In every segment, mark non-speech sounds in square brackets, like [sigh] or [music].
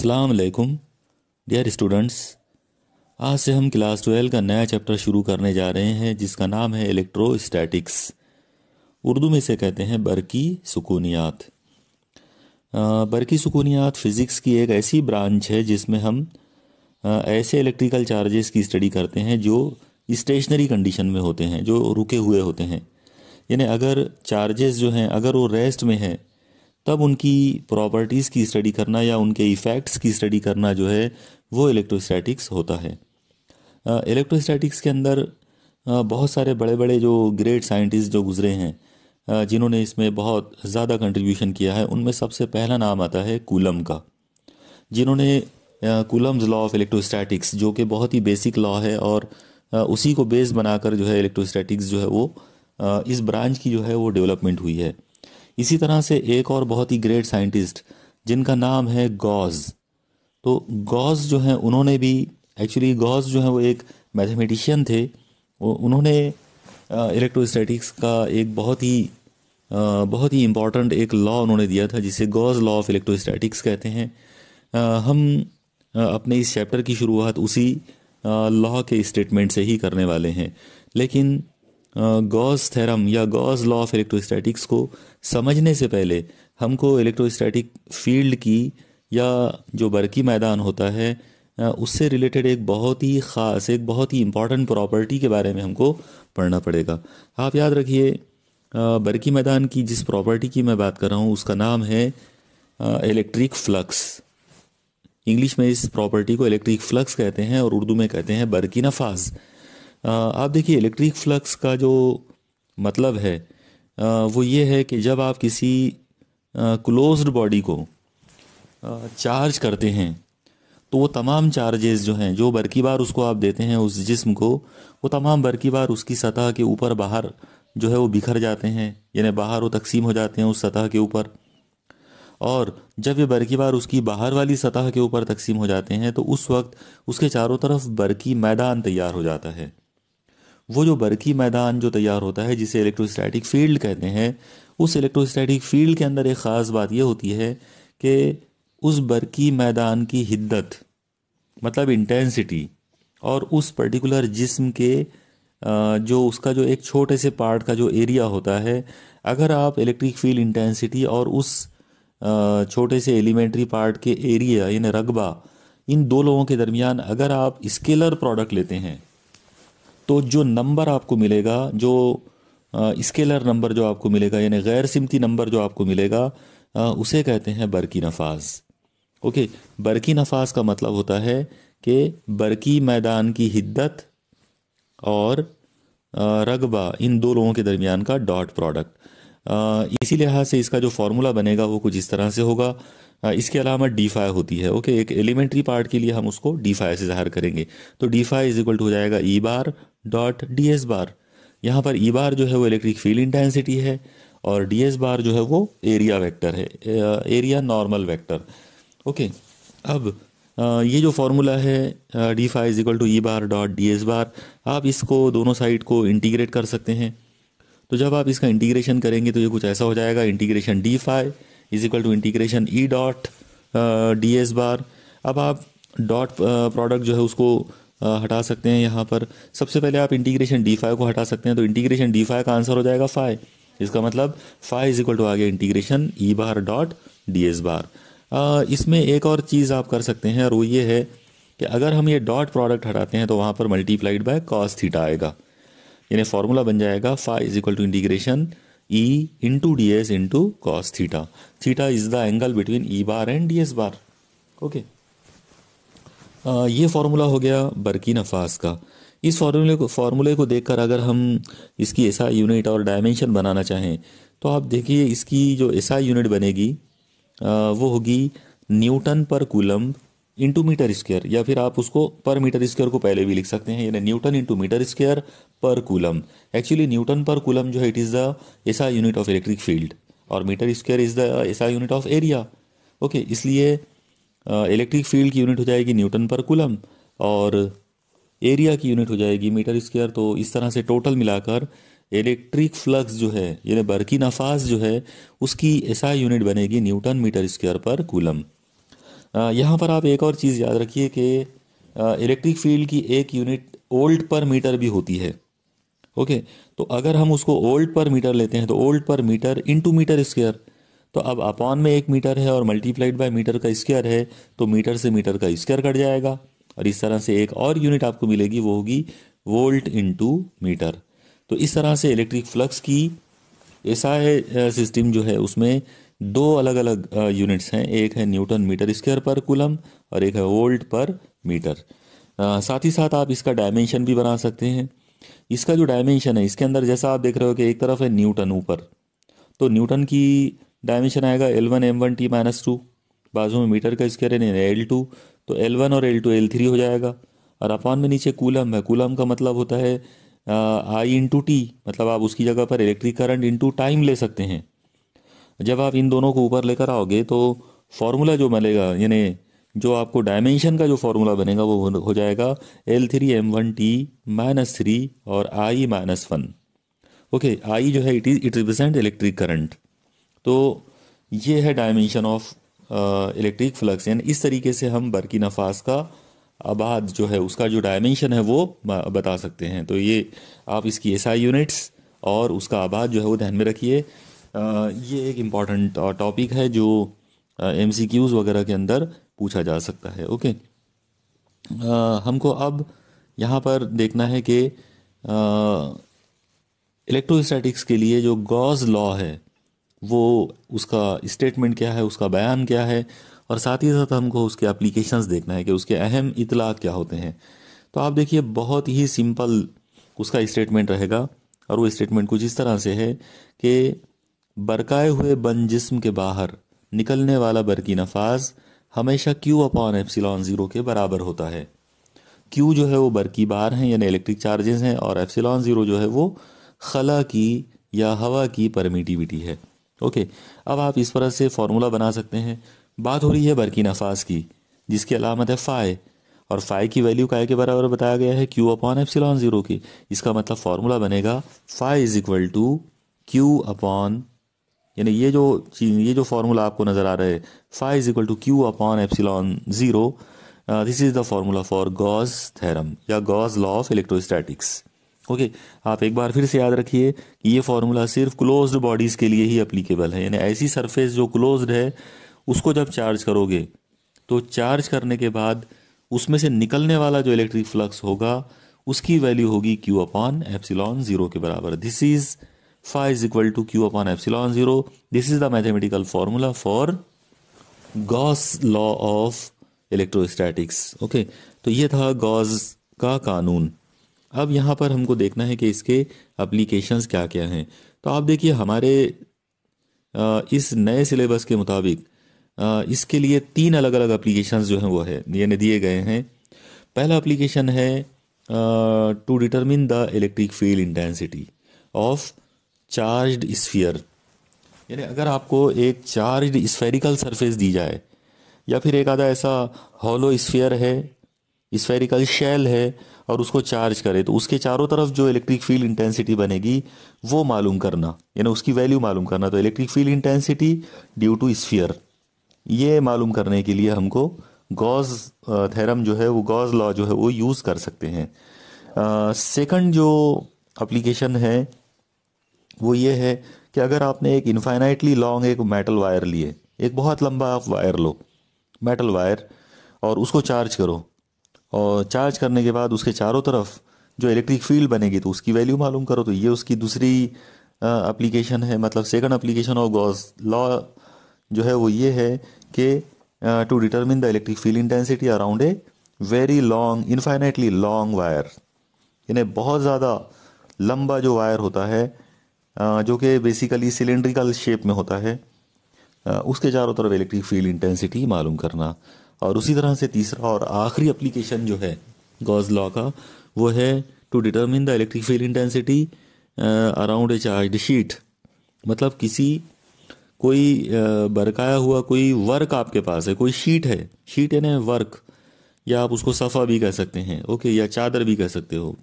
अस्सलाम वालेकुम dear students आज से हम क्लास ट्वेल्व का नया चैप्टर शुरू करने जा रहे हैं जिसका नाम है इलेक्ट्रोस्टैटिक्स उर्दू में इसे कहते हैं बरकी सुकूनियात बरकी सुकूनियात फ़िज़िक्स की एक ऐसी ब्रांच है जिसमें हम ऐसे इलेक्ट्रिकल चार्जेस की स्टडी करते हैं जो स्टेशनरी कंडीशन में होते हैं जो रुके हुए होते हैं यानी अगर चार्जेस जो हैं अगर वो रेस्ट में हैं तब उनकी प्रॉपर्टीज़ की स्टडी करना या उनके इफ़ेक्ट्स की स्टडी करना जो है वो इलेक्ट्रोस्टैटिक्स होता है इलेक्ट्रोस्टैटिक्स के अंदर बहुत सारे बड़े बड़े जो ग्रेट साइंटिस्ट जो गुजरे हैं जिन्होंने इसमें बहुत ज़्यादा कंट्रीब्यूशन किया है उनमें सबसे पहला नाम आता है कूलम का जिन्होंने कूलम्स लॉ ऑफ इलेक्ट्रोस्टैटिक्स जो कि बहुत ही बेसिक लॉ है और उसी को बेस बनाकर जो है इलेक्ट्रोस्टैटिक्स जो है वो इस ब्रांच की जो है वो डेवलपमेंट हुई है इसी तरह से एक और बहुत ही ग्रेट साइंटिस्ट जिनका नाम है गॉज तो गॉज जो हैं उन्होंने भी एक्चुअली गॉज जो हैं वो एक मैथमेटिशियन थे उन्होंने इलेक्ट्रोस्टैटिक्स का एक बहुत ही बहुत ही इम्पॉर्टेंट एक लॉ उन्होंने दिया था जिसे गॉज लॉ ऑफ इलेक्ट्रोस्टैटिक्स कहते हैं हम अपने इस चैप्टर की शुरुआत उसी लॉ के स्टेटमेंट से ही करने वाले हैं लेकिन गॉज थेरम या गॉज लॉ ऑफ इलेक्ट्रोस्टैटिक्स को समझने से पहले हमको इलेक्ट्रोस्टैटिक फील्ड की या जो बरकी मैदान होता है उससे रिलेटेड एक बहुत ही ख़ास एक बहुत ही इम्पॉर्टेंट प्रॉपर्टी के बारे में हमको पढ़ना पड़ेगा आप याद रखिए बरकी मैदान की जिस प्रॉपर्टी की मैं बात कर रहा हूँ उसका नाम है इलेक्ट्रिक फ्लक्स इंग्लिश में इस प्रॉपर्टी को इलेक्ट्रिक फ्लक्स कहते हैं और उर्दू में कहते हैं बरकी नफाज आप देखिए इलेक्ट्रिक फ्लक्स का जो मतलब है वो ये है कि जब आप किसी क्लोज्ड बॉडी को चार्ज करते हैं तो वो तमाम चार्जेस जो हैं जो बरकी बार उसको आप देते हैं उस जिस्म को वो तमाम बरकी बार उसकी सतह के ऊपर बाहर जो है वो बिखर जाते हैं यानी बाहर वो तकसीम हो जाते हैं उस सतह के ऊपर और जब ये बरकी बार उसकी बाहर वाली सतह के ऊपर तकसीम हो जाते हैं तो उस वक्त उसके चारों तरफ बरकी मैदान तैयार हो जाता है वो जो बरकी मैदान जो तैयार होता है जिसे इलेक्ट्रोस्टैटिक फील्ड कहते हैं उस इलेक्ट्रोस्टैटिक फील्ड के अंदर एक ख़ास बात यह होती है कि उस बरकी मैदान की हिद्दत मतलब इंटेंसिटी और उस पर्टिकुलर जिस्म के जो उसका जो एक छोटे से पार्ट का जो एरिया होता है अगर आप इलेक्ट्रिक फील्ड इंटेंसिटी और उस छोटे से एलिमेंट्री पार्ट के एरिया यानी रकबा इन दो लोगों के दरमियान अगर आप स्केलर प्रोडक्ट लेते हैं तो जो नंबर आपको मिलेगा जो स्केलर नंबर जो आपको मिलेगा यानी गैर सिमती नंबर जो आपको मिलेगा उसे कहते हैं बरकी नफाज ओके बरकी नफाज का मतलब होता है कि बरकी मैदान की हिद्दत और रगबा इन दो लोगों के दरमियान का डॉट प्रोडक्ट इसी लिहाज से इसका जो फार्मूला बनेगा वो कुछ इस तरह से होगा इसके अलावा डी फाई होती है ओके एक एलिमेंट्री पार्ट के लिए हम उसको डी फाई से ज़ाहिर करेंगे तो D phi is equal to हो जाएगा E bar dot D S bar यहाँ पर ई e बार जो है वो इलेक्ट्रिक फील्ड इंटेंसिटी है और डी एस बार जो है वो एरिया वेक्टर है एरिया नॉर्मल वेक्टर ओके अब ये जो फार्मूला है D phi is equal to E bar dot D S bar आप इसको दोनों साइड को इंटीग्रेट कर सकते हैं तो जब आप इसका इंटीग्रेशन करेंगे तो ये कुछ ऐसा हो जाएगा integration D phi is equal to integration E dot D S bar अब आप डॉट प्रोडक्ट जो है उसको हटा सकते हैं यहाँ पर सबसे पहले आप इंटीग्रेशन डी फाइव को हटा सकते हैं तो इंटीग्रेशन डी फाइव का आंसर हो जाएगा फाइव इसका मतलब फाइव इज इक्वल टू आ गया integration E bar dot D S bar इसमें एक और चीज़ आप कर सकते हैं और वो ये है कि अगर हम ये डॉट प्रोडक्ट हटाते हैं तो वहाँ पर मल्टीप्लाइड बाय कॉस थीटा आएगा यानी फार्मूला बन जाएगा phi is equal to integration E into D S into cos theta theta is the angle between E bar and D S bar okay okay. ये फार्मूला हो गया बरकी नफाज का इस फार्मूले को फार्मूले को देखकर अगर हम इसकी ऐसा यूनिट और डायमेंशन बनाना चाहें तो आप देखिए इसकी जो ऐसा यूनिट बनेगी वो होगी न्यूटन पर कूलम इंटू मीटर स्क्वेयर या फिर आप उसको पर मीटर स्क्वेयर को पहले भी लिख सकते हैं यानी न्यूटन इंटू मीटर स्क्वेयर पर कूलम एक्चुअली न्यूटन पर कूलम जो है it is the SI unit of electric field और metre square is the SI unit of area okay इसलिए इलेक्ट्रिक फील्ड की यूनिट हो जाएगी न्यूटन पर कुलम और एरिया की यूनिट हो जाएगी मीटर स्क्वायर तो इस तरह से टोटल मिलाकर इलेक्ट्रिक फ्लक्स जो है यानी बर्की नफाज जो है उसकी ऐसा यूनिट बनेगी न्यूटन मीटर स्क्वायर पर कुलम यहाँ पर आप एक और चीज़ याद रखिए कि इलेक्ट्रिक फील्ड की एक यूनिट ओल्ट पर मीटर भी होती है ओके तो अगर हम उसको ओल्ट पर मीटर लेते हैं तो ओल्ट पर मीटर इंटू मीटर स्क्वायर तो अब अपॉन में एक मीटर है और मल्टीप्लाइड बाय मीटर का स्क्वायर है तो मीटर से मीटर का स्क्वायर कट जाएगा और इस तरह से एक और यूनिट आपको मिलेगी वो होगी वोल्ट टू मीटर तो इस तरह से इलेक्ट्रिक फ्लक्स की ऐसा है सिस्टम जो है उसमें दो अलग अलग यूनिट्स हैं एक है न्यूटन मीटर स्क्वायर पर कुलम और एक है वोल्ट पर मीटर साथ ही साथ आप इसका डायमेंशन भी बना सकते हैं इसका जो डायमेंशन है इसके अंदर जैसा आप देख रहे हो कि एक तरफ है न्यूटन ऊपर तो न्यूटन की डायमेंशन आएगा L one M one T minus two बाजू में मीटर का स्क्वायर यानी एल टू तो एल वन और एल टू एल थ्री हो जाएगा और अपान में नीचे कूलम है कूलम का मतलब होता है आई इंटू टी मतलब आप उसकी जगह पर इलेक्ट्रिक करंट इंटू टाइम ले सकते हैं जब आप इन दोनों को ऊपर लेकर आओगे तो फार्मूला जो मिलेगा यानी जो आपको डायमेंशन का जो फार्मूला बनेगा वो हो जाएगा L three M one T minus three और I minus one okay I जो है it is it represent electric current तो ये है डायमेंशन ऑफ इलेक्ट्रिक फ्लक्स यानी इस तरीके से हम बरकी नफास का आबाद जो है उसका जो डायमेंशन है वो बता सकते हैं तो ये आप इसकी एस आई यूनिट्स और उसका आबाद जो है वो ध्यान में रखिए ये एक इम्पॉर्टेंट टॉपिक uh, है जो एम सी क्यूज़ वगैरह के अंदर पूछा जा सकता है ओके हमको अब यहाँ पर देखना है कि इलेक्ट्रोस्टैटिक्स के लिए जो गॉज लॉ है वो उसका स्टेटमेंट क्या है उसका बयान क्या है और साथ ही साथ हमको उसके एप्लीकेशंस देखना है कि उसके अहम इतलाक़ क्या होते हैं तो आप देखिए बहुत ही सिंपल उसका स्टेटमेंट रहेगा और वो स्टेटमेंट कुछ इस तरह से है कि बरकाए हुए बन जिस्म के बाहर निकलने वाला बरकी नफाज हमेशा क्यू अपॉन एप्सिलॉन ज़ीरो के बराबर होता है क्यू जो है वो बरकी बार हैं यानी इलेक्ट्रिक चार्जेस हैं और एप्सिलॉन ज़ीरो जो है वो खला की या हवा की परमिटिविटी है ओके अब आप इस तरह से फार्मूला बना सकते हैं बात हो रही है बरकी नफाज की जिसकी अलामत है फ़ाई और फ़ाई की वैल्यू काय के बराबर बताया गया है क्यू अपॉन सिलॉन ज़ीरो की इसका मतलब फार्मूला बनेगा phi is equal to Q upon यानी ये जो चीज ये जो फार्मूला आपको नज़र आ रहा है phi is equal to Q upon epsilon zero this is the formula for Gauss theorem या Gauss law of electrostatics okay आप एक बार फिर से याद रखिए कि ये फार्मूला सिर्फ क्लोज्ड बॉडीज़ के लिए ही अप्लीकेबल है यानी ऐसी सरफेस जो क्लोज्ड है उसको जब चार्ज करोगे तो चार्ज करने के बाद उसमें से निकलने वाला जो इलेक्ट्रिक फ्लक्स होगा उसकी वैल्यू होगी क्यू अपॉन एप्सिलॉन जीरो के बराबर this is phi is equal to Q upon epsilon zero this is the mathematical formula for Gauss law of electrostatics okay तो ये था गॉज का कानून अब यहाँ पर हमको देखना है कि इसके अप्लीकेशंस क्या क्या हैं तो आप देखिए हमारे इस नए सिलेबस के मुताबिक इसके लिए तीन अलग अलग अप्लीकेशंस जो हैं वो है यानी दिए गए हैं पहला अप्लीकेशन है to determine the electric field intensity of charged sphere यानी अगर आपको एक चार्ज्ड स्फेरिकल सरफेस दी जाए या फिर एक आधा ऐसा हॉलो स्फीयर है स्फेरिकल शेल है और उसको चार्ज करें तो उसके चारों तरफ जो इलेक्ट्रिक फील्ड इंटेंसिटी बनेगी वो मालूम करना यानी उसकी वैल्यू मालूम करना तो electric field intensity due to sphere ये मालूम करने के लिए हमको गॉज थेरम जो है वो गॉज लॉ जो है वो यूज़ कर सकते हैं सेकंड जो अप्लीकेशन है वो ये है कि अगर आपने एक इन्फाइनाइटली लॉन्ग एक मेटल वायर लिए एक बहुत लंबा आप वायर लो मेटल वायर और उसको चार्ज करो और चार्ज करने के बाद उसके चारों तरफ जो इलेक्ट्रिक फील्ड बनेगी तो उसकी वैल्यू मालूम करो तो ये उसकी दूसरी एप्लीकेशन है मतलब second application of Gauss law जो है वो ये है कि to determine the electric field intensity around a very long infinitely long wire यानी बहुत ज़्यादा लंबा जो वायर होता है जो कि बेसिकली सिलेंड्रिकल शेप में होता है उसके चारों तरफ इलेक्ट्रिक फील्ड इंटेंसिटी मालूम करना और उसी तरह से तीसरा और आखिरी एप्लीकेशन जो है गॉज लॉ का वो है to determine the electric field intensity around a charge sheet मतलब किसी कोई uh, बरकाया हुआ कोई वर्क आपके पास है कोई शीट है शीट यानी वर्क या आप उसको सफ़ा भी कह सकते हैं ओके या चादर भी कह सकते हो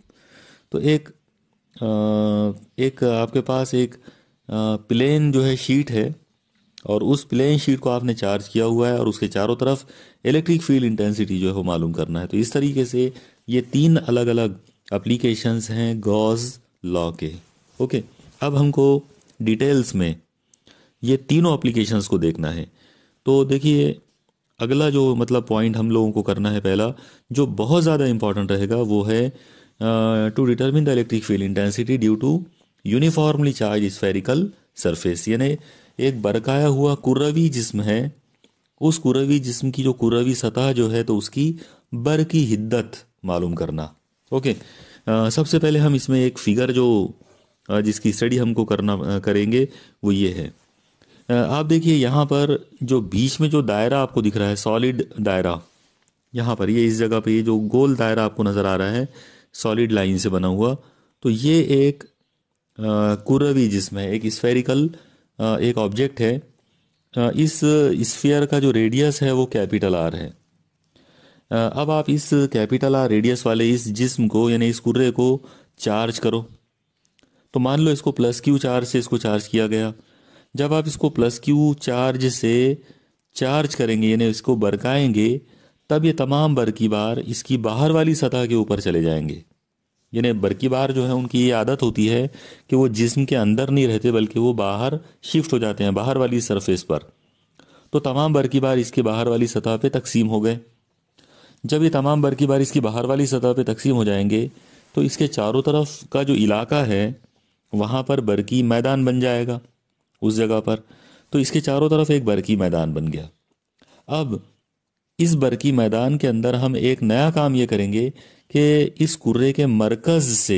तो एक uh, एक आपके पास एक प्लेन uh, जो है शीट है और उस प्लेन शीट को आपने चार्ज किया हुआ है और उसके चारों तरफ इलेक्ट्रिक फील्ड इंटेंसिटी जो है वो मालूम करना है तो इस तरीके से ये तीन अलग अलग अप्लीकेशंस हैं गॉज लॉ के ओके अब हमको डिटेल्स में ये तीनों अप्लीकेशंस को देखना है तो देखिए अगला जो मतलब पॉइंट हम लोगों को करना है पहला जो बहुत ज़्यादा इंपॉर्टेंट रहेगा वो है to determine the electric field intensity due to uniformly charge spherical surface यानी एक बरकाया हुआ कुरवी जिस्म है उस कुरवी जिस्म की जो कुरवी सतह जो है तो उसकी बर की हिद्दत मालूम करना ओके आ, सबसे पहले हम इसमें एक फिगर जो आ, जिसकी स्टडी हमको करना आ, करेंगे वो ये है आप देखिए यहाँ पर जो बीच में जो दायरा आपको दिख रहा है सॉलिड दायरा यहाँ पर ये इस जगह पे ये जो गोल दायरा आपको नज़र आ रहा है सॉलिड लाइन से बना हुआ तो ये एक कुरवी जिसम है एक स्फेरिकल एक ऑब्जेक्ट है इस स्फीयर का जो रेडियस है वो कैपिटल आर है अब आप इस कैपिटल आर रेडियस वाले इस जिस्म को यानी इस कुर्रे को चार्ज करो तो मान लो इसको प्लस क्यू चार्ज से इसको चार्ज किया गया जब आप इसको प्लस क्यू चार्ज से चार्ज करेंगे यानी इसको बरकाएंगे तब ये तमाम बरकी बार इसकी बाहर वाली सतह के ऊपर चले जाएंगे यानी बरकी बार जो है उनकी ये आदत होती है कि वो जिस्म के अंदर नहीं रहते बल्कि वो बाहर शिफ्ट हो जाते हैं बाहर वाली सरफेस पर तो तमाम बरकी बार इसके बाहर वाली सतह पे तकसीम हो गए जब ये तमाम बरकी बार इसकी बाहर वाली सतह पे तकसीम हो जाएंगे तो इसके चारों तरफ का जो इलाका है वहाँ पर बरकी मैदान बन जाएगा उस जगह पर तो इसके चारों तरफ एक बरकी मैदान बन गया अब इस बरकी मैदान के अंदर हम एक नया काम ये करेंगे कि इस कुर्रे के मरकज़ से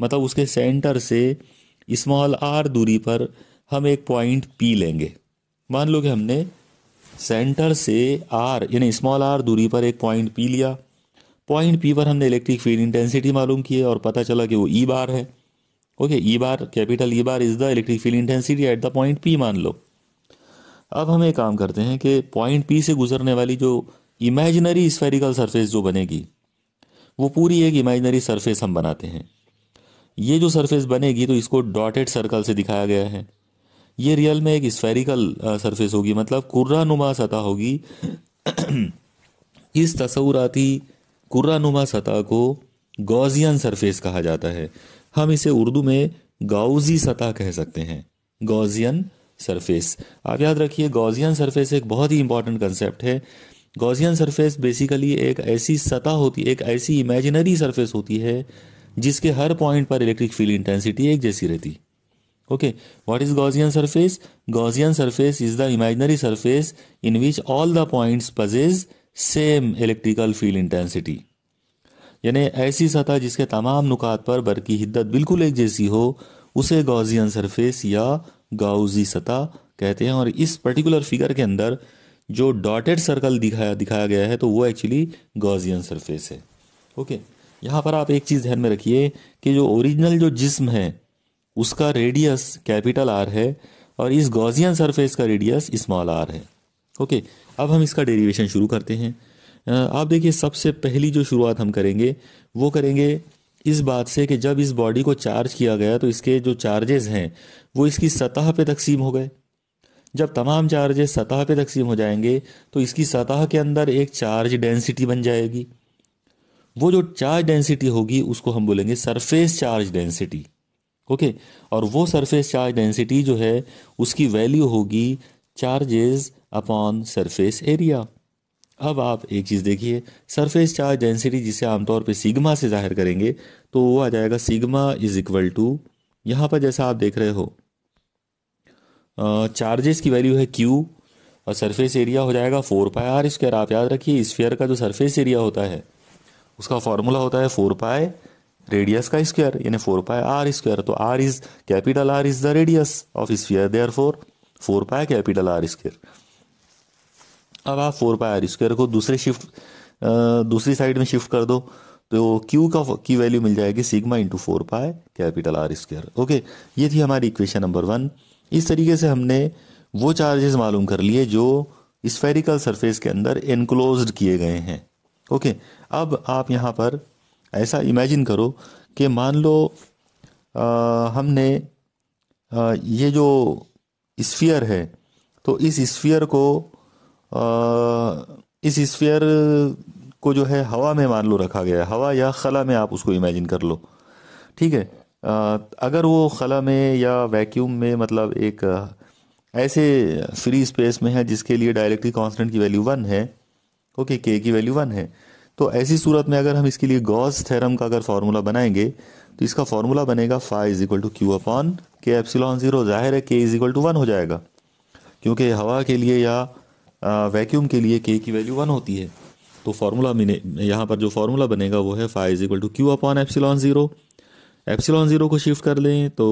मतलब उसके सेंटर से स्मॉल आर दूरी पर हम एक पॉइंट पी लेंगे मान लो कि हमने सेंटर से आर यानी स्मॉल आर दूरी पर एक पॉइंट पी लिया पॉइंट पी पर हमने इलेक्ट्रिक फील्ड इंटेंसिटी मालूम की है और पता चला कि वो ई e बार है okay E bar capital E bar is the electric field intensity at the point P मान लो अब हम एक काम करते हैं कि पॉइंट पी से गुजरने वाली जो इमेजिनरी स्फेरिकल सरफेस जो बनेगी वो पूरी एक इमेजनरी सरफेस हम बनाते हैं ये जो सरफेस बनेगी तो इसको डॉटेड सर्कल से दिखाया गया है ये रियल में एक स्फेरिकल सरफेस होगी मतलब नुमा सतह होगी [clears throat] इस तस्वुराती कुर्रानुमा सतह को गौजियन सरफेस कहा जाता है हम इसे उर्दू में गाउजी सतह कह सकते हैं गौजियन सरफेस आप याद रखिए गौजियन सरफेस एक बहुत ही इंपॉर्टेंट कंसेप्ट है गॉसियन सरफेस बेसिकली एक ऐसी सतह होती है एक ऐसी इमेजिनरी सरफेस होती है जिसके हर पॉइंट पर इलेक्ट्रिक फील्ड इंटेंसिटी एक जैसी रहती okay what is Gaussian surface Gaussian surface is the imaginary surface in which all the points possess same electrical field intensity यानी ऐसी सतह जिसके तमाम नुकात पर बर्की हिद्दत बिल्कुल एक जैसी हो उसे गॉजियन सरफेस या गाउजी सतह कहते हैं और इस पर्टिकुलर फिगर के अंदर जो डॉटेड सर्कल दिखाया दिखाया गया है तो वो एक्चुअली गॉजियन सरफेस है ओके यहाँ पर आप एक चीज़ ध्यान में रखिए कि जो ओरिजिनल जो जिस्म है उसका रेडियस कैपिटल आर है और इस गॉजियन सरफेस का रेडियस स्मॉल आर है ओके अब हम इसका डेरिवेशन शुरू करते हैं आप देखिए सबसे पहली जो शुरुआत हम करेंगे वो करेंगे इस बात से कि जब इस बॉडी को चार्ज किया गया तो इसके जो चार्जेस हैं वो इसकी सतह पे तकसीम हो गए जब तमाम चार्जेस सतह पे तकसीम हो जाएंगे तो इसकी सतह के अंदर एक चार्ज डेंसिटी बन जाएगी वो जो चार्ज डेंसिटी होगी उसको हम बोलेंगे सरफेस चार्ज डेंसिटी ओके और वो सरफेस चार्ज डेंसिटी जो है उसकी वैल्यू होगी चार्जेस अपॉन सरफेस एरिया अब आप एक चीज़ देखिए सरफेस चार्ज डेंसिटी जिसे आमतौर पे सिग्मा से जाहिर करेंगे तो वो आ जाएगा सिग्मा इज इक्वल टू यहाँ पर जैसा आप देख रहे हो चार्जेस की वैल्यू है क्यू और सरफेस एरिया हो जाएगा फोर पाए आर स्क्वायर आप याद रखिए स्फेयर का जो सरफेस एरिया होता है उसका फॉर्मूला होता है फोर पाए रेडियस का स्क्वायर यानी फोर पाए आर स्क्वायर तो R is capital R is the radius of sphere there four four pi capital R square अब आप फोर पाए आर स्क्वायर को दूसरे शिफ्ट दूसरी साइड में शिफ्ट कर दो तो क्यू का की वैल्यू मिल जाएगी sigma into four pi capital R square okay ये थी हमारी इक्वेशन नंबर वन इस तरीके से हमने वो चार्जेस मालूम कर लिए जो स्फेरिकल सरफेस के अंदर एनक्लोज किए गए हैं ओके अब आप यहाँ पर ऐसा इमेजिन करो कि मान लो आ, हमने आ, ये जो स्फीयर है तो इस स्फीयर को आ, इस स्फीयर को जो है हवा में मान लो रखा गया है हवा या खला में आप उसको इमेजिन कर लो ठीक है अगर वो खला में या वैक्यूम में मतलब एक ऐसे फ्री स्पेस में है जिसके लिए डायरेक्टली कांस्टेंट की वैल्यू वन है ओके के की वैल्यू वन है तो ऐसी सूरत में अगर हम इसके लिए गॉस थ्योरम का अगर फार्मूला बनाएंगे तो इसका फार्मूला बनेगा phi is equal to Q upon K epsilon zero जाहिर है K is equal to one हो जाएगा क्योंकि हवा के लिए या वैक्यूम के लिए के की वैल्यू वन होती है तो फार्मूला मैंने यहाँ पर जो फार्मूला बनेगा वो है phi is equal to Q upon epsilon zero epsilon zero को शिफ्ट कर लें तो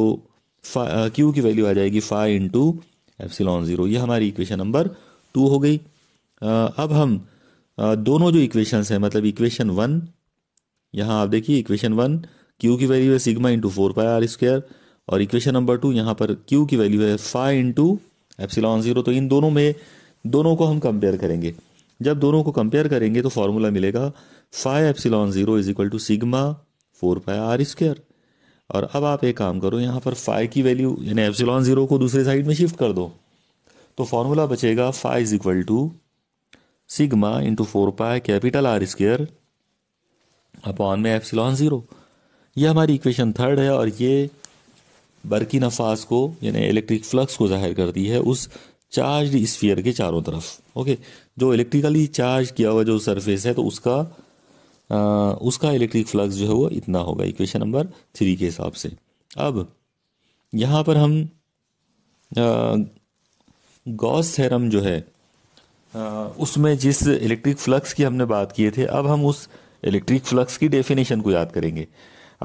क्यू की वैल्यू आ जाएगी फाइव इंटू एप्सिलॉन ज़ीरो ये हमारी इक्वेशन नंबर टू हो गई अब हम दोनों जो इक्वेशंस हैं मतलब इक्वेशन वन यहाँ आप देखिए इक्वेशन वन क्यू की वैल्यू है sigma into four pi R square और इक्वेशन नंबर टू यहाँ पर क्यू की वैल्यू है फाइव इंटू एप्सिलॉन ज़ीरो तो इन दोनों में दोनों को हम कंपेयर करेंगे जब दोनों को कंपेयर करेंगे तो फार्मूला मिलेगा phi epsilon zero is equal to sigma four pi R square और अब आप एक काम करो यहाँ पर फाइव की वैल्यू यानी एप्सिलॉन ज़ीरो को दूसरे साइड में शिफ्ट कर दो तो फॉर्मूला बचेगा phi is equal to sigma into four pi capital R square upon में एप्सिलॉन ज़ीरो ये हमारी इक्वेशन थर्ड है और ये बर्की नफास को यानी इलेक्ट्रिक फ्लक्स को जाहिर करती है उस चार्ज स्फीयर के चारों तरफ ओके जो इलेक्ट्रिकली चार्ज किया हुआ जो सरफेस है तो उसका उसका इलेक्ट्रिक फ्लक्स जो है वो इतना होगा इक्वेशन नंबर थ्री के हिसाब से अब यहाँ पर हम गॉस थेरम जो है उसमें जिस इलेक्ट्रिक फ्लक्स की हमने बात किए थे अब हम उस इलेक्ट्रिक फ्लक्स की डेफिनेशन को याद करेंगे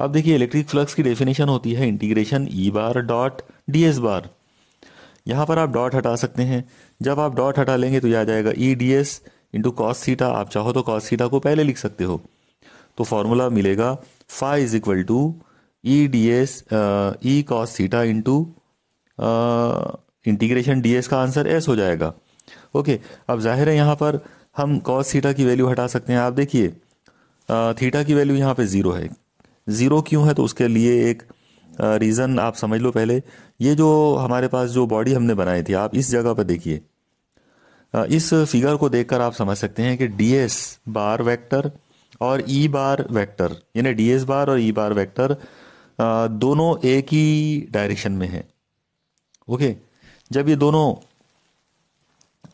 अब देखिए इलेक्ट्रिक फ्लक्स की डेफिनेशन होती है integration E bar dot D S bar यहाँ पर आप डॉट हटा सकते हैं जब आप डॉट हटा लेंगे तो यह आ जाएगा E D S into cos theta आप चाहो तो कॉस सीटा को पहले लिख सकते हो तो फॉर्मूला मिलेगा phi is equal to E D S E cos theta into integration D S का आंसर एस हो जाएगा ओके अब जाहिर है यहाँ पर हम कॉस थीटा की वैल्यू हटा सकते हैं आप देखिए थीटा uh, की वैल्यू यहाँ पे ज़ीरो है ज़ीरो क्यों है तो उसके लिए एक रीज़न uh, आप समझ लो पहले ये जो हमारे पास जो बॉडी हमने बनाई थी आप इस जगह पर देखिए uh, इस फिगर को देखकर आप समझ सकते हैं कि डी एस बार वैक्टर और ई बार वेक्टर यानी डी एस बार और ई बार वेक्टर दोनों एक ही डायरेक्शन में है ओके जब ये दोनों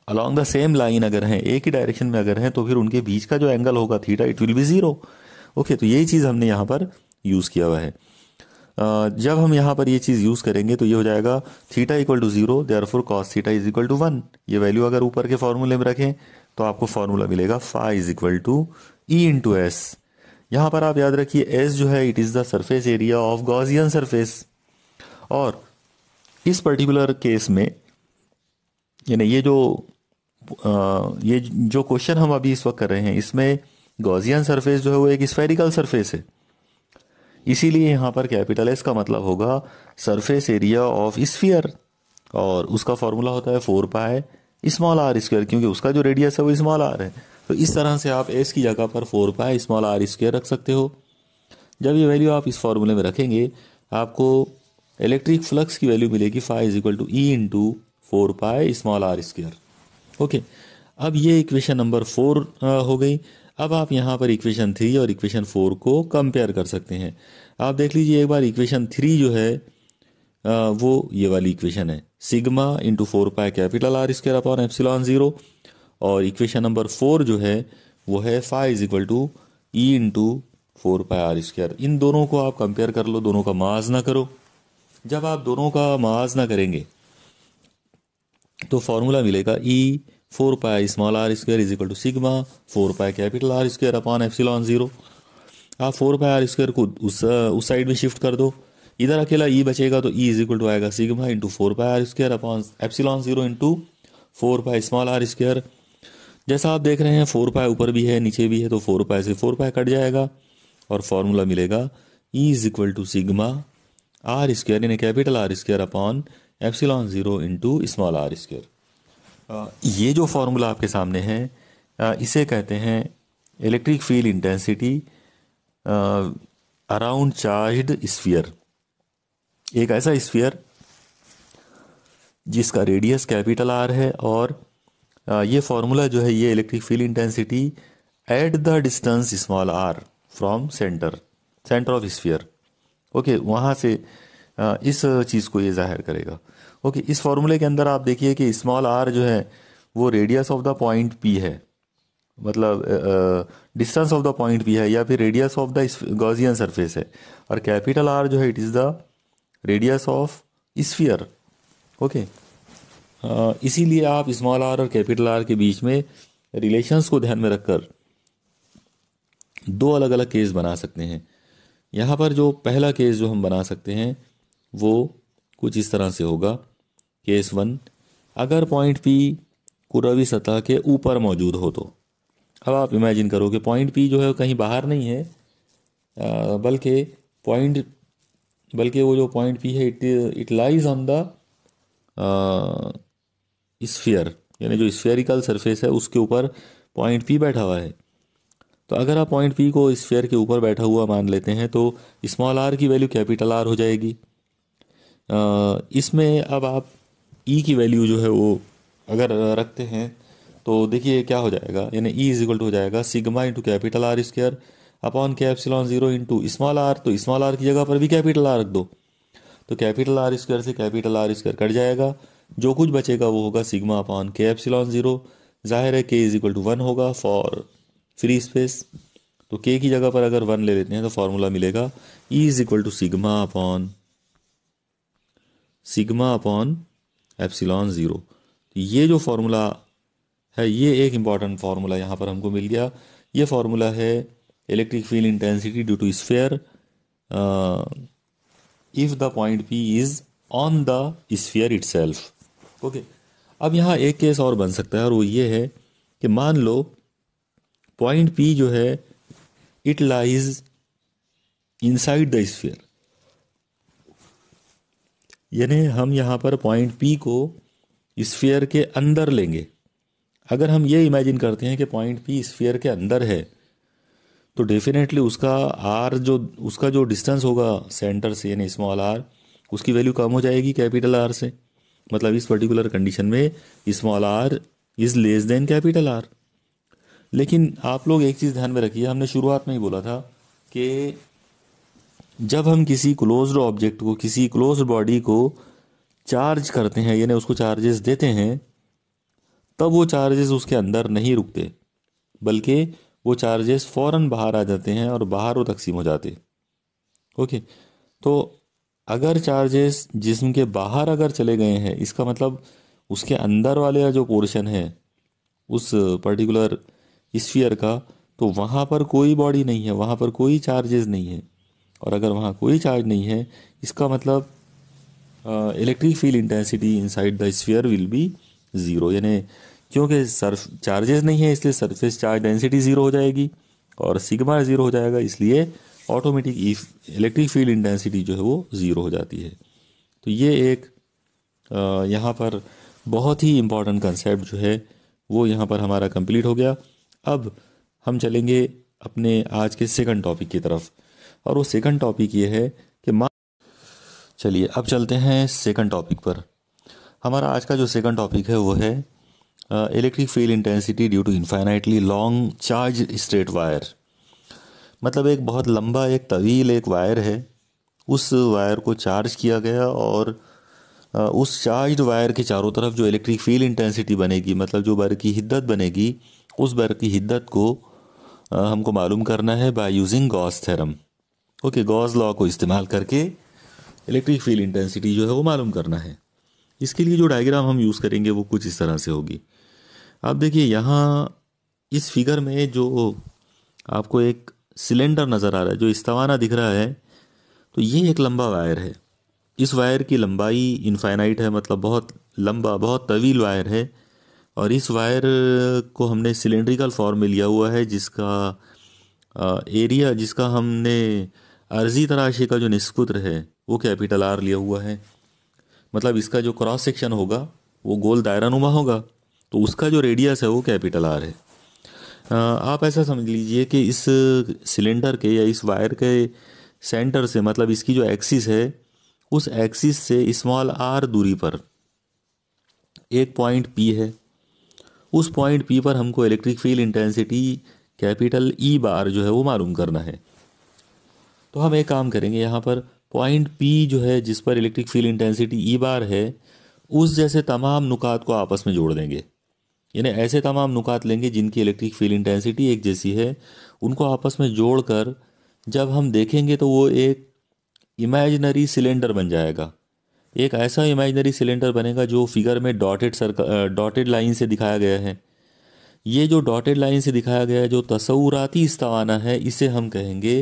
अलॉन्ग द सेम लाइन अगर हैं एक ही डायरेक्शन में अगर हैं तो फिर उनके बीच का जो एंगल होगा theta it will be zero okay तो यही चीज़ हमने यहां पर यूज़ किया हुआ है जब हम यहां पर ये चीज़ यूज़ करेंगे तो ये हो जाएगा theta equal to zero therefore cos theta is equal to one ये वैल्यू अगर ऊपर के फॉर्मूले में रखें तो आपको फॉर्मूला मिलेगा phi is equal to E into S यहां पर आप याद रखिए एस जो है it is the surface area of Gaussian surface और इस पर्टिकुलर केस में यानी ये जो आ, ये जो क्वेश्चन हम अभी इस वक्त कर रहे हैं इसमें गॉजियन सरफेस जो है वो एक स्फेरिकल सरफेस है इसीलिए यहां पर कैपिटल एस का मतलब होगा सरफेस एरिया ऑफ स्फीयर और उसका फॉर्मूला होता है four pi small R square क्योंकि उसका जो रेडियस है वो स्मॉल आर है तो इस तरह से आप एस की जगह पर four pi small R square रख सकते हो जब ये वैल्यू आप इस फार्मूले में रखेंगे आपको इलेक्ट्रिक फ्लक्स की वैल्यू मिलेगी phi is equal to E into four pi small R square okay अब ये इक्वेशन नंबर फोर हो गई अब आप यहाँ पर इक्वेशन थ्री और इक्वेशन फोर को कंपेयर कर सकते हैं आप देख लीजिए एक बार इक्वेशन थ्री जो है आ, वो ये वाली इक्वेशन है sigma into four pi capital R square upon epsilon zero और इक्वेशन नंबर फोर जो है वो है phi is equal to E into four pi R square इन दोनों को आप कंपेयर कर लो दोनों का माज ना करो जब आप दोनों का माज ना करेंगे तो फॉर्मूला मिलेगा E four pi small R square is equal to sigma four pi capital R square upon epsilon zero आप फोर पाई आर स्क्वायर को उस उस साइड में शिफ्ट कर दो इधर अकेला ई e बचेगा तो ई इज इक्वल टू आएगा sigma into four pi R square upon epsilon zero into four pi small R square जैसा आप देख रहे हैं फोर पाए ऊपर भी है नीचे भी है तो फोर पाए से फोर पाए कट जाएगा और फॉर्मूला मिलेगा E is equal to sigma R square यानी capital R square upon epsilon zero into small R square ये जो फार्मूला आपके सामने है इसे कहते हैं electric field intensity around charged sphere एक ऐसा स्फीयर जिसका रेडियस कैपिटल आर है और ये फार्मूला जो है ये electric field intensity at the distance small R from centre centre of sphere okay वहाँ से इस चीज़ को ये जाहिर करेगा ओके इस फार्मूले के अंदर आप देखिए कि स्मॉल आर जो है वो radius of the point P है मतलब distance of the point P है या फिर radius of the Gaussian surface है और कैपिटल आर जो है it is the radius of sphere okay इसीलिए आप स्मॉल आर और कैपिटल आर के बीच में रिलेशंस को ध्यान में रखकर दो अलग अलग केस बना सकते हैं यहाँ पर जो पहला केस जो हम बना सकते हैं वो कुछ इस तरह से होगा केस वन अगर पॉइंट पी कुरवी सतह के ऊपर मौजूद हो तो अब आप इमेजिन करो कि पॉइंट पी जो है कहीं बाहर नहीं है बल्कि पॉइंट बल्कि वो जो पॉइंट पी है it it lies on the sphere यानी जो स्फेरिकल सरफेस है उसके ऊपर पॉइंट पी बैठा हुआ है तो अगर आप पॉइंट पी को स्फेयर के ऊपर बैठा हुआ मान लेते हैं तो स्मॉल आर की वैल्यू कैपिटल आर हो जाएगी इसमें अब आप ई e की वैल्यू जो है वो अगर रखते हैं तो देखिए क्या हो जाएगा यानी ई इज इक्वल टू हो जाएगा sigma into capital R square upon epsilon zero into small R तो स्मॉल आर की जगह पर भी कैपिटल आर रख दो तो कैपिटल आर स्क्वायर से कैपिटल आर स्क्वायर कट जाएगा जो कुछ बचेगा वो होगा sigma upon K epsilon zero ज़ाहिर है K is equal to one होगा फॉर फ्री स्पेस तो के की जगह पर अगर वन ले लेते हैं तो फॉर्मूला मिलेगा E is equal to sigma upon sigma upon epsilon zero तो ये जो फार्मूला है ये एक इंपॉर्टेंट फार्मूला यहाँ पर हमको मिल गया ये फार्मूला है electric field intensity due to sphere if the point P is on the sphere itself okay अब यहाँ एक केस और बन सकता है और वो ये है कि मान लो पॉइंट पी जो है it lies inside the sphere यानी हम यहाँ पर पॉइंट पी को स्फीयर के अंदर लेंगे अगर हम ये इमेजिन करते हैं कि पॉइंट पी स्फीयर के अंदर है तो डेफिनेटली उसका आर जो उसका जो डिस्टेंस होगा सेंटर से यानी स्मॉल आर उसकी वैल्यू कम हो जाएगी कैपिटल आर से मतलब इस पर्टिकुलर कंडीशन में small R is less than capital R लेकिन आप लोग एक चीज़ ध्यान में रखिए हमने शुरुआत में ही बोला था कि जब हम किसी क्लोज्ड ऑब्जेक्ट को किसी क्लोज बॉडी को चार्ज करते हैं यानी उसको चार्जेस देते हैं तब वो चार्जेस उसके अंदर नहीं रुकते बल्कि वो चार्जेस फ़ौरन बाहर आ जाते हैं और बाहर वो तकसीम हो जाते ओके तो अगर चार्जेस जिस्म के बाहर अगर चले गए हैं इसका मतलब उसके अंदर वाले जो पोर्शन है उस पर्टिकुलर स्फीयर का तो वहाँ पर कोई बॉडी नहीं है वहाँ पर कोई चार्जेस नहीं है और अगर वहाँ कोई चार्ज नहीं है इसका मतलब electric field intensity inside the sphere will be zero यानी क्योंकि सर्फ चार्जेस नहीं है इसलिए सरफेस चार्ज डेंसिटी ज़ीरो हो जाएगी और सिग्मा ज़ीरो हो जाएगा इसलिए ऑटोमेटिक इलेक्ट्रिक फील्ड इंटेंसिटी जो है वो ज़ीरो हो जाती है तो ये एक यहाँ पर बहुत ही इम्पॉर्टेंट कंसेप्ट जो है वो यहाँ पर हमारा कंप्लीट हो गया अब हम चलेंगे अपने आज के सेकंड टॉपिक की तरफ और वो सेकंड टॉपिक ये है कि मा चलिए अब चलते हैं सेकंड टॉपिक पर हमारा आज का जो सेकंड टॉपिक है वो है electric field intensity due to infinitely long charge straight wire मतलब एक बहुत लंबा एक तवील एक वायर है उस वायर को चार्ज किया गया और उस चार्ज वायर के चारों तरफ जो इलेक्ट्रिक फील्ड इंटेंसिटी बनेगी मतलब जो बर की हिद्दत बनेगी उस बर की हिद्दत को हमको मालूम करना है by using Gauss theorem okay Gauss law को इस्तेमाल करके इलेक्ट्रिक फील्ड इंटेंसिटी जो है वो मालूम करना है इसके लिए जो डायग्राम हम यूज़ करेंगे वो कुछ इस तरह से होगी आप देखिए यहाँ इस फिगर में जो आपको एक सिलेंडर नज़र आ रहा है जो इस्तवाना दिख रहा है तो ये एक लंबा वायर है इस वायर की लंबाई इनफाइनाइट है मतलब बहुत लंबा बहुत तवील वायर है और इस वायर को हमने सिलेंड्रिकल फॉर्म में लिया हुआ है जिसका एरिया जिसका हमने अर्जी तराशी का जो निष्पुत्र है वो कैपिटल आर लिया हुआ है मतलब इसका जो क्रॉस सेक्शन होगा वो गोल दायरा नुमा होगा तो उसका जो रेडियस है वो कैपिटल आर है आप ऐसा समझ लीजिए कि इस सिलेंडर के या इस वायर के सेंटर से मतलब इसकी जो एक्सिस है उस एक्सिस से स्मॉल आर दूरी पर एक पॉइंट पी है उस पॉइंट पी पर हमको electric field intensity capital E bar जो है वो मालूम करना है तो हम एक काम करेंगे यहाँ पर पॉइंट पी जो है जिस पर electric field intensity E bar है उस जैसे तमाम नुकात को आपस में जोड़ देंगे यानी ऐसे तमाम नुकात लेंगे जिनकी इलेक्ट्रिक फील्ड इंटेंसिटी एक जैसी है उनको आपस में जोड़कर जब हम देखेंगे तो वो एक इमेजनरी सिलेंडर बन जाएगा एक ऐसा इमेजनरी सिलेंडर बनेगा जो फिगर में डॉटेड सर्कल डॉटेड लाइन से दिखाया गया है ये जो डॉटेड लाइन से दिखाया गया है जो तस्वूराती इस्तवाना है इसे हम कहेंगे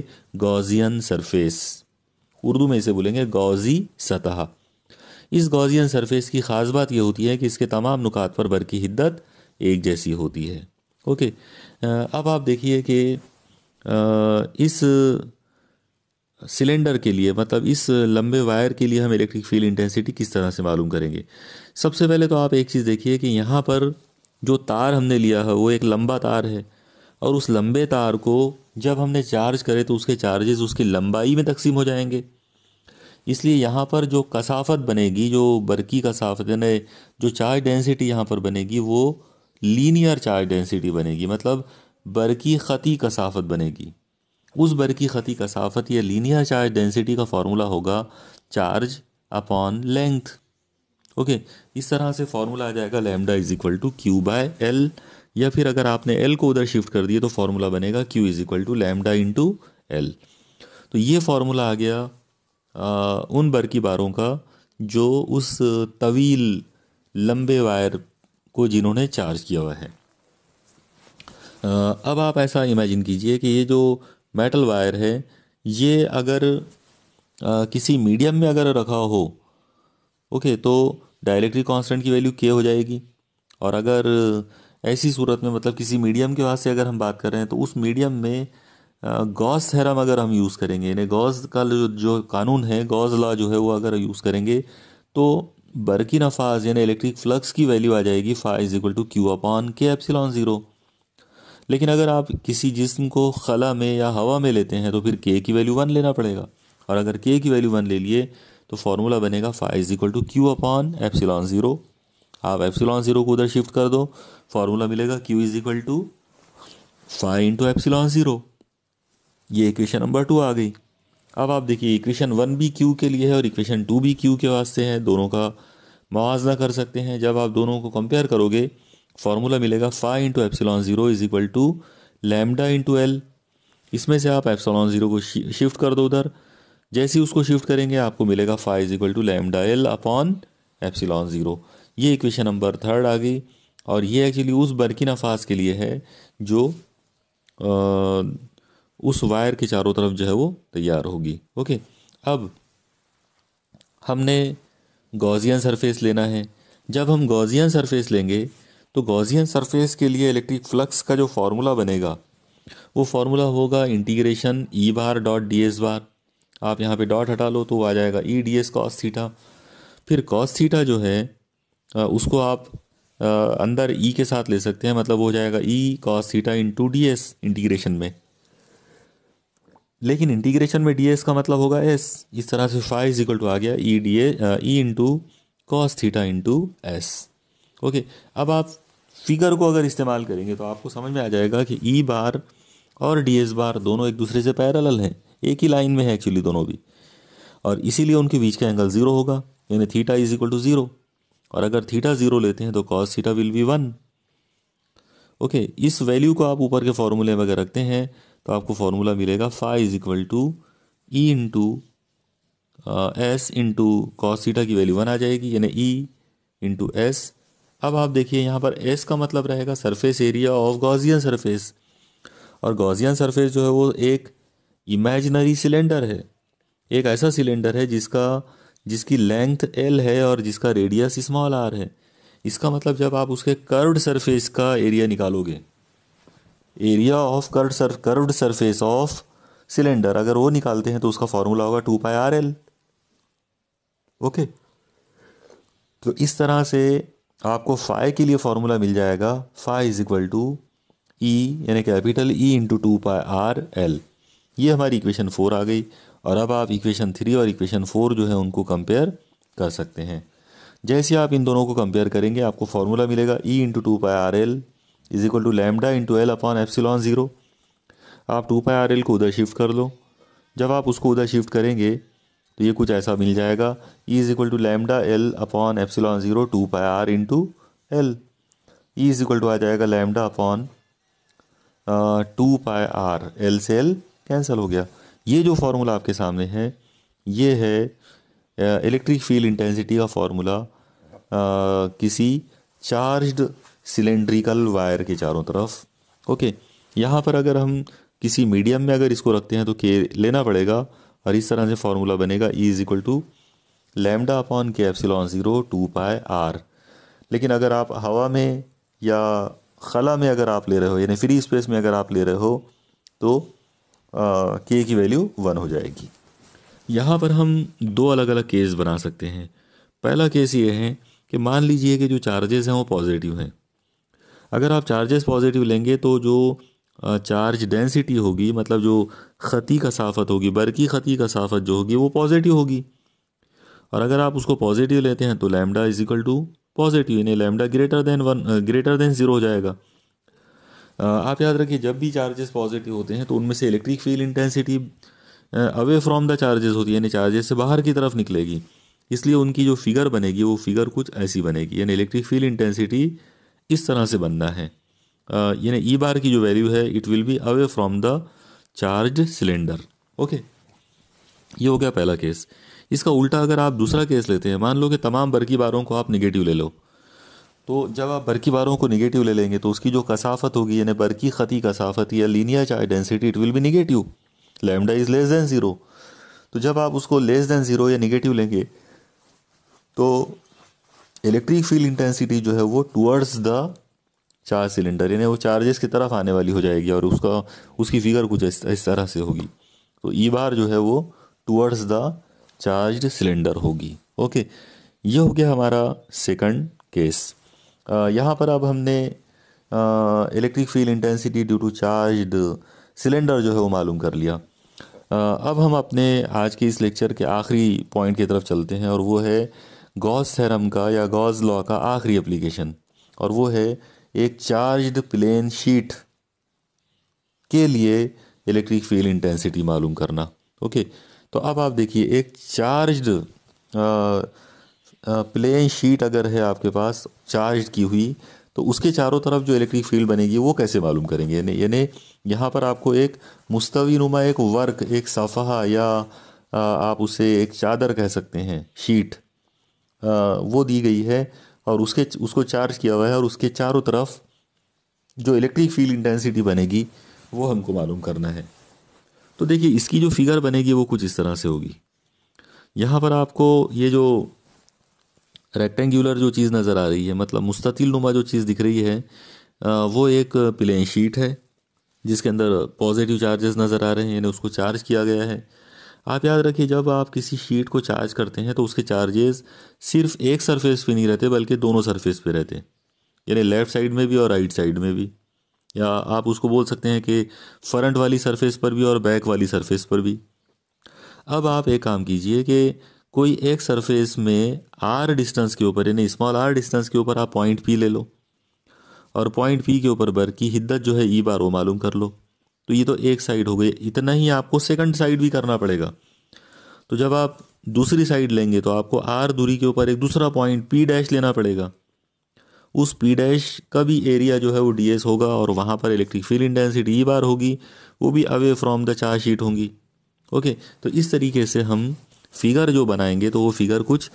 गौजियन सरफेस उर्दू में इसे बोलेंगे गौजी सतह इस गौजियन सरफेस की खास बात यह होती है कि इसके तमाम नुकात पर बर की हिद्दत एक जैसी होती है ओके अब आप देखिए कि इस सिलेंडर के लिए मतलब इस लंबे वायर के लिए हम इलेक्ट्रिक फील्ड इंटेंसिटी किस तरह से मालूम करेंगे सबसे पहले तो आप एक चीज़ देखिए कि यहाँ पर जो तार हमने लिया है वो एक लंबा तार है और उस लंबे तार को जब हमने चार्ज करे तो उसके चार्जेस उसकी लंबाई में तकसीम हो जाएंगे इसलिए यहाँ पर जो कसाफत बनेगी जो बरकी कसाफत यानी जो चार्ज डेंसिटी यहाँ पर बनेगी वो लीनियर चार्ज डेंसिटी बनेगी मतलब बरकी ख़ती कसाफत बनेगी उस बरकी ख़ती कसाफत या लीनियर चार्ज डेंसिटी का फार्मूला होगा चार्ज अपॉन लेंथ ओके इस तरह से फार्मूला आ जाएगा lambda is equal to Q by L या फिर अगर आपने एल को उधर शिफ्ट कर दिए तो फार्मूला बनेगा Q is equal to into L तो ये फार्मूला आ गया आ, उन बरकी बारों का जो उस तवील लंबे वायर को जिन्होंने चार्ज किया हुआ है अब आप ऐसा इमेजिन कीजिए कि ये जो मेटल वायर है ये अगर किसी मीडियम में अगर रखा हो ओके तो डायलेक्ट्रिक कांस्टेंट की वैल्यू के हो जाएगी और अगर ऐसी सूरत में मतलब किसी मीडियम के वास्ते अगर हम बात कर रहे हैं तो उस मीडियम में गॉस थेरम अगर हम यूज़ करेंगे यानी गॉस का जो, जो कानून है गॉस लॉ जो है वो अगर यूज़ करेंगे तो बरकी नफाज यानी इलेक्ट्रिक फ्लक्स की वैल्यू आ जाएगी phi is equal to Q upon K epsilon zero लेकिन अगर आप किसी जिस्म को खला में या हवा में लेते हैं तो फिर के की वैल्यू वन लेना पड़ेगा और अगर के की वैल्यू वन ले लिए तो फार्मूला बनेगा phi is equal to Q upon epsilon zero आप एप्सिलॉन ज़ीरो को उधर शिफ्ट कर दो फार्मूला मिलेगा Q is equal to phi into epsilon zero ये इक्वेशन नंबर टू आ गई अब आप देखिए इक्वेशन वन भी क्यू के लिए है और इक्वेशन टू भी क्यू के वास्ते हैं दोनों का मुआवजा कर सकते हैं जब आप दोनों को कंपेयर करोगे फार्मूला मिलेगा phi into epsilon zero is equal to lambda into L इसमें से आप एप्सलॉन ज़ीरो को शिफ्ट कर दो उधर जैसे ही उसको शिफ्ट करेंगे आपको मिलेगा phi is equal to lambda L upon epsilon zero ये इक्वेशन नंबर थर्ड आ गई और ये एक्चुअली उस बरकिन अफाज के लिए है जो आ, उस वायर के चारों तरफ जो है वो तैयार होगी ओके अब हमने गॉजियन सरफेस लेना है जब हम गॉजियन सरफेस लेंगे तो गॉजियन सरफेस के लिए इलेक्ट्रिक फ्लक्स का जो फार्मूला बनेगा वो फार्मूला होगा integration E bar dot D S bar आप यहाँ पे डॉट हटा लो तो आ जाएगा E D S cos theta फिर कॉस थीटा जो है उसको आप अंदर ई e के साथ ले सकते हैं मतलब हो जाएगा E cos theta to D S integration में लेकिन इंटीग्रेशन में डी एस का मतलब होगा एस इस तरह से फाइव इज इक्वल टू आ गया E D A E into cos theta into S okay अब आप फिगर को अगर इस्तेमाल करेंगे तो आपको समझ में आ जाएगा कि ई e बार और डी एस बार दोनों एक दूसरे से पैरल हैं एक ही लाइन में है एक्चुअली दोनों भी और इसीलिए उनके बीच का एंगल ज़ीरो होगा यानी theta is equal to zero और अगर थीटा ज़ीरो लेते हैं तो cos theta will be one okay इस वैल्यू को आप ऊपर के फॉर्मूले में अगर रखते हैं तो आपको फार्मूला मिलेगा phi is equal to E into S into cos theta की वैल्यू वन आ जाएगी यानी ई इंटू एस अब आप देखिए यहाँ पर एस का मतलब रहेगा surface area of Gaussian surface और गॉजियन सरफेस जो है वो एक इमेजनरी सिलेंडर है एक ऐसा सिलेंडर है जिसका जिसकी लेंथ एल है और जिसका रेडियस स्मॉल आर है इसका मतलब जब आप उसके कर्व्ड सरफेस का एरिया निकालोगे एरिया ऑफ कर्व सर कर्व्ड सरफेस ऑफ सिलेंडर अगर वो निकालते हैं तो उसका फॉर्मूला होगा two pi R L okay तो इस तरह से आपको फाई के लिए फॉर्मूला मिल जाएगा phi is equal to E यानी capital E into two pi R L ये हमारी इक्वेशन फोर आ गई और अब आप इक्वेशन थ्री और इक्वेशन फोर जो है उनको कंपेयर कर सकते हैं जैसे आप इन दोनों को कंपेयर करेंगे आपको फॉर्मूला मिलेगा E into two pi R L is equal to lambda into L upon epsilon zero आप टू पाई आर एल को उधर शिफ्ट कर लो जब आप उसको उधर शिफ्ट करेंगे तो ये कुछ ऐसा मिल जाएगा E is equal to lambda L upon epsilon zero two pi R into L E is equal to आ जाएगा lambda upon two pi R L से एल कैंसिल हो गया ये जो फार्मूला आपके सामने है ये है इलेक्ट्रिक फील्ड इंटेंसिटी का फार्मूला किसी चार्ज्ड सिलेंड्रिकल वायर के चारों तरफ ओके यहाँ पर अगर हम किसी मीडियम में अगर इसको रखते हैं तो के लेना पड़ेगा और इस तरह से फार्मूला बनेगा E is equal to lambda upon epsilon zero two pi R लेकिन अगर आप हवा में या खला में अगर आप ले रहे हो यानी फ्री स्पेस में अगर आप ले रहे हो तो के की वैल्यू वन हो जाएगी यहाँ पर हम दो अलग अलग केस बना सकते हैं पहला केस ये है कि मान लीजिए कि जो चार्जेस हैं वो पॉजिटिव हैं अगर आप चार्जेस पॉजिटिव लेंगे तो जो चार्ज डेंसिटी होगी मतलब जो ख़ती का साफ़त होगी बरकी ख़ती का साफ़त जो होगी वो पॉजिटिव होगी और अगर आप उसको पॉजिटिव लेते हैं तो lambda is equal to positive यानी lambda greater than one greater than zero हो जाएगा आप याद रखिए जब भी चार्जेस पॉजिटिव होते हैं तो उनमें से electric field intensity away from the charges होती है यानी चार्जेस से बाहर की तरफ निकलेगी इसलिए उनकी जो फिगर बनेगी वो फिगर कुछ ऐसी बनेगी यानी इलेक्ट्रिक फील्ड इंटेंसिटी इस तरह से बनना है यानी ई e बार की जो वैल्यू है it will be away from the charge cylinder okay ये हो गया पहला केस इसका उल्टा अगर आप दूसरा केस लेते हैं मान लो कि तमाम बरकी बारों को आप निगेटिव ले लो तो जब आप बरकी बारों को निगेटिव ले लेंगे तो उसकी जो कसाफत होगी यानी बरकी खती कसाफत या linear charge density it will be negative lambda is less than zero तो जब आप उसको लेस देन ज़ीरो या निगेटिव लेंगे तो इलेक्ट्रिक फील्ड इंटेंसिटी जो है वो टूवर्ड्स द चार सिलेंडर यानी वो चार्जेस की तरफ आने वाली हो जाएगी और उसका उसकी फिगर कुछ इस तरह से होगी तो ई e बार जो है वो टूवर्ड्स द चार्ज सिलेंडर होगी ओके ये हो गया हमारा सेकंड केस यहाँ पर अब हमने electric field intensity due to charge cylinder जो है वो मालूम कर लिया आ, अब हम अपने आज के इस लेक्चर के आखिरी पॉइंट की तरफ चलते हैं और वो है गॉस थ्योरम का या गॉस लॉ का आखिरी एप्लीकेशन और वो है एक चार्ज्ड प्लेन शीट के लिए इलेक्ट्रिक फील्ड इंटेंसिटी मालूम करना ओके तो अब आप देखिए एक चार्ज्ड प्लेन शीट अगर है आपके पास चार्ज की हुई तो उसके चारों तरफ जो इलेक्ट्रिक फील्ड बनेगी वो कैसे मालूम करेंगे यानी यहाँ पर आपको एक मुस्तवी नुमा एक वर्क एक सफ़ा या आप उसे एक चादर कह सकते हैं शीट वो दी गई है और उसके उसको चार्ज किया हुआ है और उसके चारों तरफ जो इलेक्ट्रिक फील्ड इंटेंसिटी बनेगी वो हमको मालूम करना है तो देखिए इसकी जो फिगर बनेगी वो कुछ इस तरह से होगी यहाँ पर आपको ये जो रेक्टेंगुलर जो चीज़ नज़र आ रही है मतलब मुस्ततिल नुमा जो चीज़ दिख रही है वो एक प्लेन शीट है जिसके अंदर पॉजिटिव चार्जेस नज़र आ रहे हैं यानी उसको चार्ज किया गया है आप याद रखिए जब आप किसी शीट को चार्ज करते हैं तो उसके चार्जेस सिर्फ एक सरफेस पे नहीं रहते बल्कि दोनों सरफेस पे रहते यानी लेफ़्ट साइड में भी और राइट साइड में भी या आप उसको बोल सकते हैं कि फ्रंट वाली सरफेस पर भी और बैक वाली सरफेस पर भी अब आप एक काम कीजिए कि कोई एक सरफेस में आर डिस्टेंस के ऊपर यानी स्मॉल आर डिस्टेंस के ऊपर आप पॉइंट पी ले लो और पॉइंट पी के ऊपर बर की हिद्दत जो है ई e बार वो मालूम कर लो तो ये तो एक साइड हो गई इतना ही आपको सेकंड साइड भी करना पड़ेगा तो जब आप दूसरी साइड लेंगे तो आपको आर दूरी के ऊपर एक दूसरा पॉइंट पी डैश लेना पड़ेगा उस पी डैश का भी एरिया जो है वो डी एस होगा और वहाँ पर electric field intensity E bar होगी वो भी away from the charge sheet होंगी ओके तो इस तरीके से हम फिगर जो बनाएंगे तो वो फिगर कुछ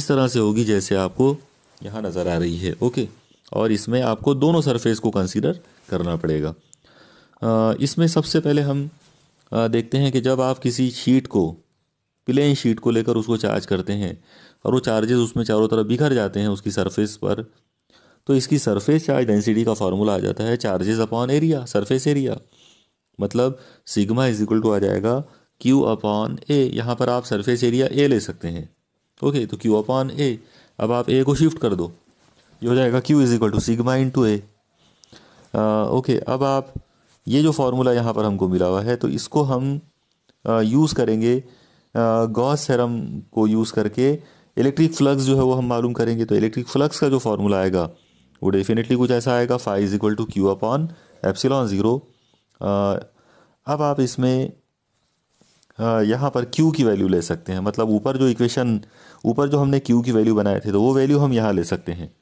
इस तरह से होगी जैसे आपको यहाँ नज़र आ रही है ओके और इसमें आपको दोनों सरफेस को कंसीडर करना पड़ेगा इसमें सबसे पहले हम देखते हैं कि जब आप किसी शीट को प्लेन शीट को लेकर उसको चार्ज करते हैं और वो चार्जेस उसमें चारों तरफ बिखर जाते हैं उसकी सरफेस पर तो इसकी सरफेस चार्ज डेंसिटी का फार्मूला आ जाता है charges upon area surface area मतलब सिग्मा इज इक्वल टू आ जाएगा क्यू अपॉन ए यहाँ पर आप सरफेस एरिया ए ले सकते हैं ओके तो क्यू अपॉन ए अब आप ए को शिफ्ट कर दो ये हो जाएगा Q is equal to sigma into A okay अब आप ये जो फार्मूला यहाँ पर हमको मिला हुआ है तो इसको हम यूज़ करेंगे गॉस सेरम को यूज़ करके इलेक्ट्रिक फ्लक्स जो है वो हम मालूम करेंगे तो इलेक्ट्रिक फ्लक्स का जो फार्मूला आएगा वो डेफिनेटली कुछ ऐसा आएगा phi is equal to Q upon epsilon zero अब आप इसमें यहाँ पर क्यू की वैल्यू ले सकते हैं मतलब ऊपर जो इक्वेशन ऊपर जो हमने क्यू की वैल्यू बनाए थे तो वो वैल्यू हम यहाँ ले सकते हैं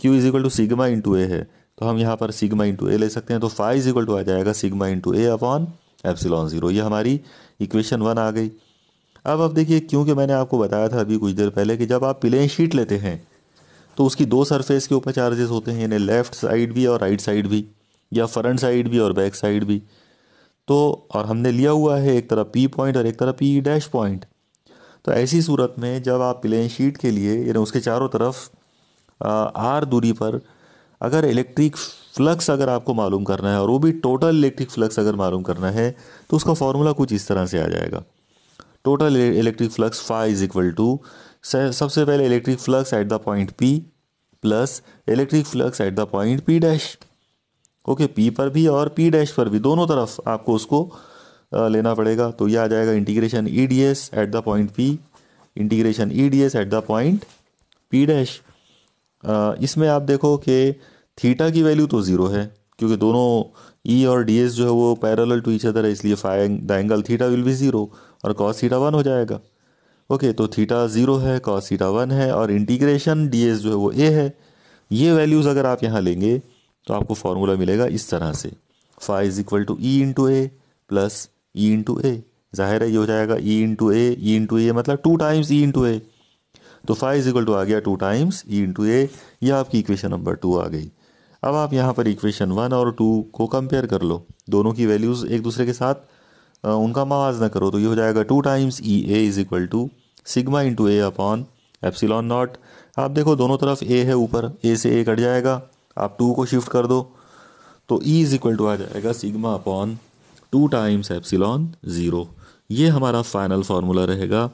Q is equal to sigma into A है तो हम यहाँ पर सिग्मा इंटू ए ले सकते हैं तो फाइव इक्वल टू आ जाएगा sigma into A upon epsilon zero ये हमारी इक्वेशन वन आ गई अब अब देखिए क्योंकि मैंने आपको बताया था अभी कुछ देर पहले कि जब आप प्लेन शीट लेते हैं तो उसकी दो सरफेस के ऊपर चार्जेस होते हैं यानी लेफ्ट साइड भी और राइट साइड भी या फ्रंट साइड भी और बैक साइड भी तो और हमने लिया हुआ है एक तरफ पी पॉइंट और एक तरफ पी डैश पॉइंट तो ऐसी सूरत में जब आप प्लेन शीट के लिए यानी उसके चारों तरफ आर दूरी पर अगर इलेक्ट्रिक फ्लक्स अगर आपको मालूम करना है और वो भी टोटल इलेक्ट्रिक फ्लक्स अगर मालूम करना है तो उसका फॉर्मूला कुछ इस तरह से आ जाएगा टोटल इलेक्ट्रिक फ्लक्स फा इज इक्वल टू सबसे पहले electric flux at the point P plus electric flux at the point P dash okay P पर भी और पी डैश पर भी दोनों तरफ आपको उसको लेना पड़ेगा तो यह आ जाएगा integration E D S at the point P integration E D S at the point P dash इसमें आप देखो कि थीटा की वैल्यू तो ज़ीरो है क्योंकि दोनों ई e और डी एस जो है वो पैरल टू ईच अदर है इसलिए द एंगल थीटा विल भी ज़ीरो और कॉस थीटा वन हो जाएगा ओके तो थीटा ज़ीरो है कॉस थीटा वन है और इंटीग्रेशन डी एस जो है वो ए है ये वैल्यूज़ अगर आप यहाँ लेंगे तो आपको फार्मूला मिलेगा इस तरह से phi is equal to E into A plus E into A ज़ाहिर है ये हो जाएगा ई into A E into A मतलब two times E into A तो फाइव इज इक्वल टू आ गया two times E into A यह आपकी इक्वेशन नंबर टू आ गई अब आप यहाँ पर इक्वेशन वन और टू को कंपेयर कर लो दोनों की वैल्यूज़ एक दूसरे के साथ उनका उनका ना करो तो ये हो जाएगा two times E A is equal to sigma into A upon epsilon not आप देखो दोनों तरफ ए है ऊपर ए से ए कट जाएगा आप टू को शिफ्ट कर दो तो ई इज इक्वल टू आ जाएगा sigma upon two times epsilon zero ये हमारा फाइनल फार्मूला रहेगा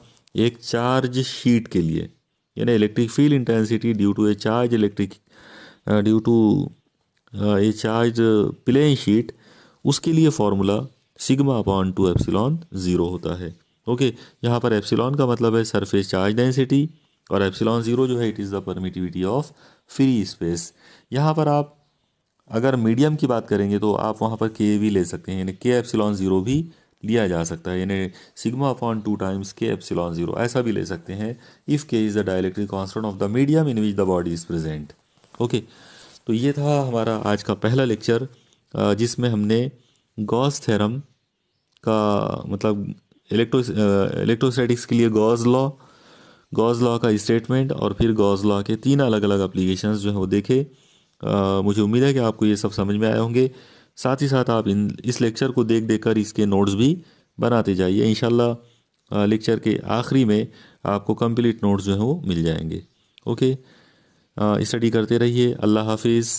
एक चार्ज शीट के लिए यानी electric field intensity due to a charge electric due to a charge plane sheet उसके लिए formula sigma upon two epsilon zero होता है ओके यहाँ पर एप्सिलॉन का मतलब है सरफेस चार्ज डेंसिटी और एप्सिलॉन ज़ीरो जो है it is the permittivity of free space यहाँ पर आप अगर मीडियम की बात करेंगे तो आप वहाँ पर के वी ले सकते हैं यानी के एप्सिलॉन ज़ीरो भी लिया जा सकता है यानी sigma upon two times K epsilon zero ऐसा भी ले सकते हैं if K is the dielectric constant of the medium in which the body is present okay तो ये था हमारा आज का पहला लेक्चर जिसमें हमने गॉस थेरम का मतलब इलेक्ट्रो इलेक्ट्रोस्टैटिक्स के लिए गॉज लॉ गॉस लॉ का स्टेटमेंट और फिर गॉज लॉ के तीन अलग अलग अप्लीकेशन जो हैं वो देखे आ, मुझे उम्मीद है कि आपको ये सब समझ में आए होंगे साथ ही साथ आप इन इस लेक्चर को देख देख कर इसके नोट्स भी बनाते जाइए इन लेक्चर के आखिरी में आपको कंप्लीट नोट्स जो हैं वो मिल जाएंगे ओके स्टडी करते रहिए अल्लाह हाफिज़